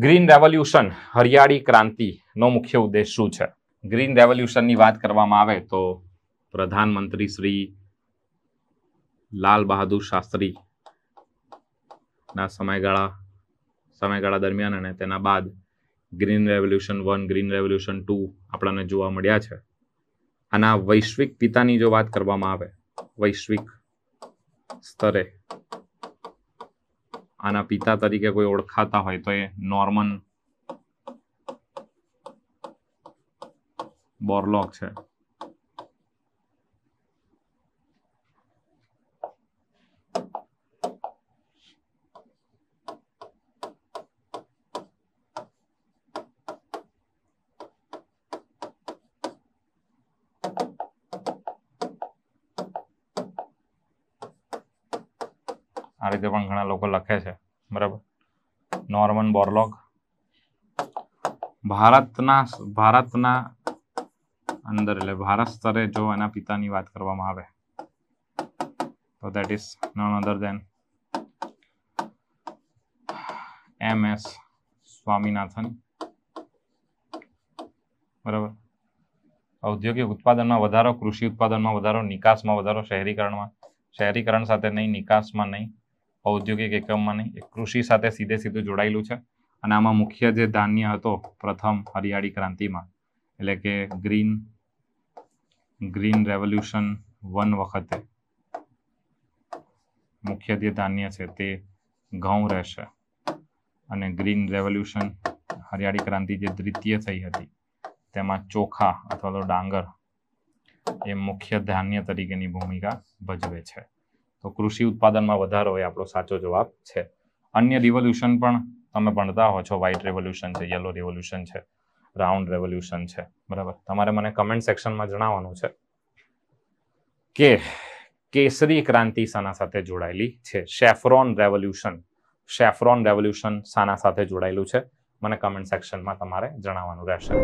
green revolution હરિયાળી ક્રાંતિનો મુખ્ય ઉદ્દેશ શું છે ગ્રીન રેવોલ્યુશનની વાત કરવામાં આવે તો પ્રધાનમંત્રી શ્રી લાલ બહાદુર શાસ્ત્રી ના સમયગાળા સમયગાળા દરમિયાન અને તેના બાદ green revolution one green revolution two આપણને જોવા મળ્યા છે આના વૈશ્વિક પિતાની જો વાત કરવામાં આવે વૈશ્વિક સ્તરે આના પિતા તરીકે કોઈ ઓળખાતા હોય તો એ નોર્મન બોરલોક છે આ રીતે પણ ઘણા લોકો લખે છે બરાબર નોર્મન બોરલોગ ભારતના ભારતના અંદર એટલે ભારત સ્તરે જો એના પિતાની વાત કરવામાં આવે તો that is none other than M S Swaminathan બરાબર ઔદ્યોગિક ઉત્પાદનમાં વધારો કૃષિ ઉત્પાદનમાં વધારો નિકાસમાં વધારો શહેરીકરણમાં શહેરીકરણ સાથે નહીં નિકાસમાં નહીં ઔદ્યોગિક એકમમાં નહીં એ કૃષિ સાથે સીધે સીધું જોડાયેલું છે અને આમાં મુખ્ય જે ધાન્ય હતો પ્રથમ હરિયાળી ક્રાંતિમાં એટલે કે ગ્રીન ગ્રીન રેવોલ્યુશન વન વખતે મુખ્ય જે ધાન્ય છે તે ઘઉં રહેશે અને ગ્રીન રેવોલ્યુશન હરિયાળી ક્રાંતિ જે દ્વિતીય થઈ હતી તેમાં ચોખા અથવા તો ડાંગર એ મુખ્ય ધાન્ય તરીકેની ભૂમિકા ભજવે છે તો કૃષિ ઉત્પાદનમાં વધારો એ આપણો સાચો જવાબ છે અન્ય રિવોલ્યુશન પણ તમે ભણતા હો છો વ્હાઇટ રેવોલ્યુશન છે યલો રેવોલ્યુશન છે રાઉન્ડ રેવોલ્યુશન છે બરાબર તમારે મને કમેન્ટ સેક્શનમાં જણાવવાનું છે કે કેસરી ક્રાંતિ સાના સાથે જોડાયેલી છે શેફ્રોન રેવોલ્યુશન શેફ્રોન રેવોલ્યુશન શાના સાથે જોડાયેલું છે મને કમેન્ટ સેક્શનમાં તમારે જણાવવાનું રહેશે